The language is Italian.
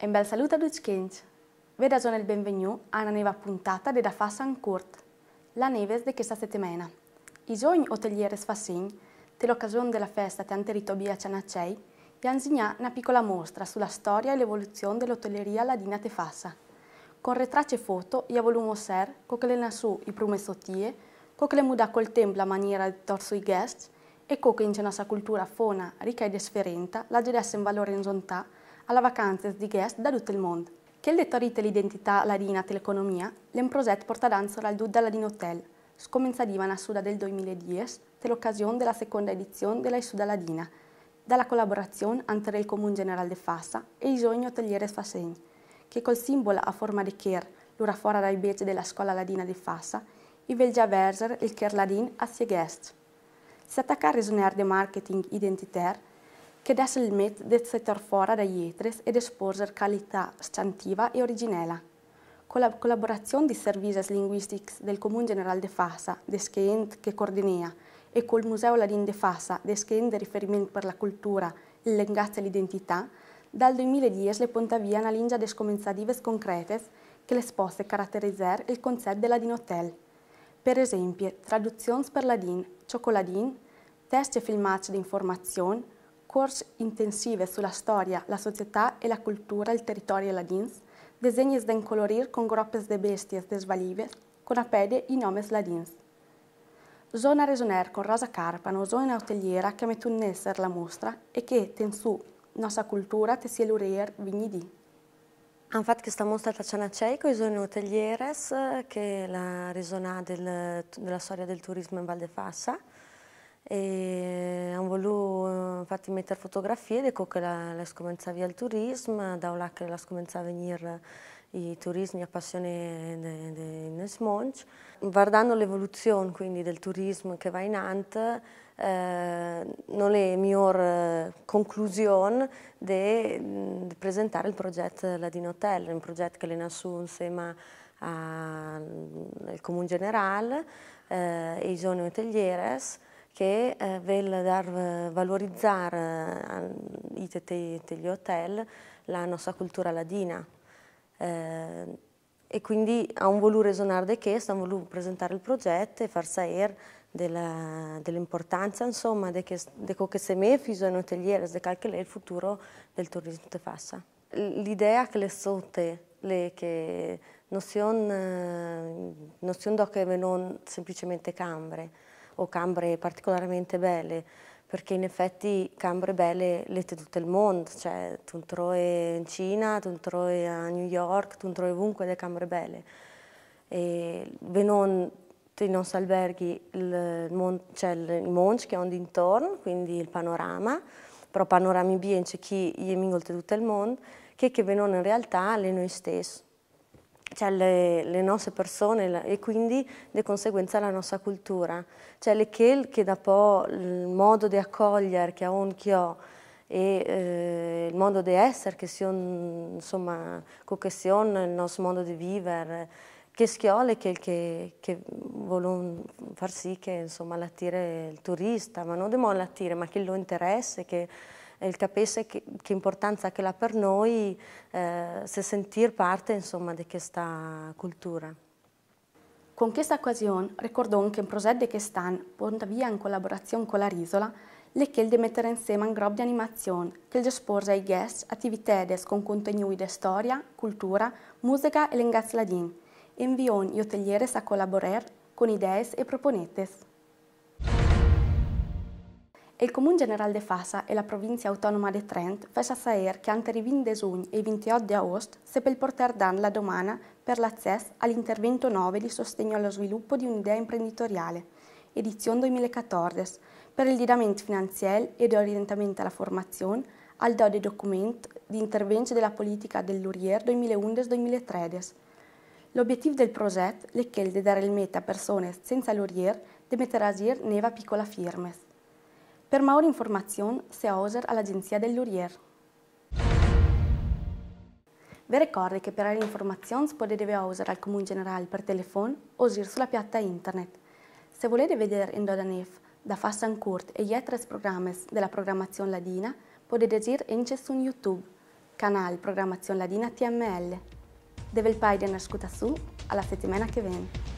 Un bel saluto a tutti Veda Vi il benvenuto a una nuova puntata di Da Fassan Court, la neve di questa settimana. I giorni hotelieri sfassin, per l'occasione della festa di Anterito Bia Cianacei, vi insegna una piccola mostra sulla storia e l'evoluzione dell'hotelleria ladina Tefassa. Con retracce foto, io volumo ser, con le nasù i prume sottie, con le muda col tempo la maniera di torso i guest, e con che in una cultura fona, ricca e desferenta, la gedesse in valore in zontà, alla vacanza di guest da tutto il mondo. Che le torite l'identità ladina dell'economia, l'emprosette porta danza al Dud Ladin Hotel, di na Suda del 2010, per l'occasione della seconda edizione della Suda Ladina, dalla collaborazione tra il Comune Generale de Fassa e i Sogni Hoteliere Fassegni, che col simbolo a forma di Ker, l'ora fuori dai becce della scuola ladina di Fassa, i velgia verser il Ker Ladin a guest. Si attaccare a de marketing identitaire che desse il mezzo di setter fuori da Ietres ed esporre qualità sciantiva e originella. Con la collaborazione di Services Linguistics del Comune Generale de Fassa, de Schent che coordina, e col Museo Ladin de Fassa, de Schent de riferimento per la cultura, il linguaggio e l'identità, dal 2010 le ponta via una linea di scomenzative concrete che le possa caratterizzare il concetto della Ladin Hotel. Per esempio, traduzioni per Ladin, cioccoladin, test e filmati di informazione, course intensive sulla storia, la società e la cultura del territorio ladins, disegni de encolorir con grupos de bestias svalive, con apede i nomi ladins. Zona Resoner con Rosa Carpano, zona hoteliera che mette in essere la mostra e che, tensù, nostra cultura te si elurier vignidi. Infatti questa mostra Tacciana Ceico, Isone Hotelieres, eh, che è la risona del, della storia del turismo in Val de Fassa, e ho voluto eh, fatti mettere fotografie di come la, la scominciava il turismo, da là che la scominciava a venire i turismi passione in mondo. Guardando l'evoluzione quindi del turismo che va in Ant, eh, non è la mia eh, conclusione di presentare il progetto Ladino Hotel, un progetto che è nato insieme al Comune Generale eh, e i giovani hotelieri che eh, vil dar eh, valorizzare eh, i gli hotel la nostra cultura ladina. Eh, e quindi hanno voluto resonare di questo, ha voluto presentare il progetto e far sapere dell'importanza dell insomma di quello che si è fatto in hotelier, di qual è il futuro del turismo che fa. L'idea che le sotte, le che eh, non sono, non sono semplicemente cambre, o cambre particolarmente belle, perché in effetti cambre belle le ha tutto il mondo, cioè tu trovi in Cina, tu a New York, tu trovi ovunque le cambre belle. E non i nostri alberghi, il, mon, cioè il monge che è un dintorno, quindi il panorama, però panorami bien c'è chi gli è tutto il mondo, che che venon in realtà le noi stessi cioè le, le, nostre persone e quindi di conseguenza la nostra cultura. Cioè le che, che dopo il modo di accogliere che ha ho e eh, il modo di essere che si on, insomma, che si il nostro modo di vivere, che schiole che, che, che vogliono far sì che insomma l'attire il turista, ma non devono l'attire, ma che lo interessa, che eh, capisse che, che, importanza che ha per noi eh, se sentir parte insomma, di questa cultura. Con questa occasione ricordo che in progetto che stan porta via in collaborazione con la Risola le chiede di mettere insieme un gruppo di animazione che espose ai guest attività con contenuti di storia, cultura, musica e lingua ladin, e inviò gli hotelieri a collaborare con idee e proponetes. Il Comune General de Fasa e la provincia autonoma de Trent fece saper che anche i 20 de giugno e i 28 di agosto seppe il portare dan la domana per l'accesso all'intervento 9 di sostegno allo sviluppo di un'idea imprenditoriale, edizione 2014, per il didamento finanziario ed orientamento alla formazione al do de documento di intervento della politica dell'Urier 2011-2013. L'obiettivo del progetto è quello di dare il meta a persone senza l'Urier di mettere a agir neva piccola firmes. Per maggiori informazioni, se oser all'Agenzia dell'Urier. Vi ricordo che per avere informazioni potete usare al Comune Generale per telefono o sulla piatta internet. Se volete vedere in Dodanef da Fashion Court e gli altri programmi della programmazione ladina, potete gir in su YouTube, canale Programmazione Ladina TML. Deve il paio di ascoltare su alla settimana che viene.